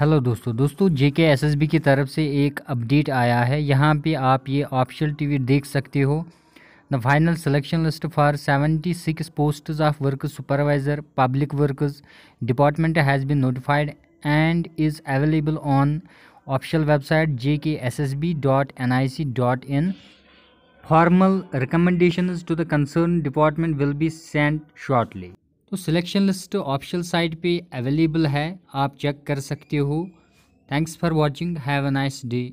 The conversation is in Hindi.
हेलो दोस्तों दोस्तों जे के एस एस बी की तरफ से एक अपडेट आया है यहाँ पे आप ये ऑप्शनल टीवी देख सकते हो the final selection list for seventy six posts of work supervisor public works department has been notified and is available on official website J K S S B dot N I C dot in formal recommendation to the concern department will be send shortly तो सिलेक्शन लिस्ट ऑप्शन साइट पे अवेलेबल है आप चेक कर सकते हो thanks for watching have a nice day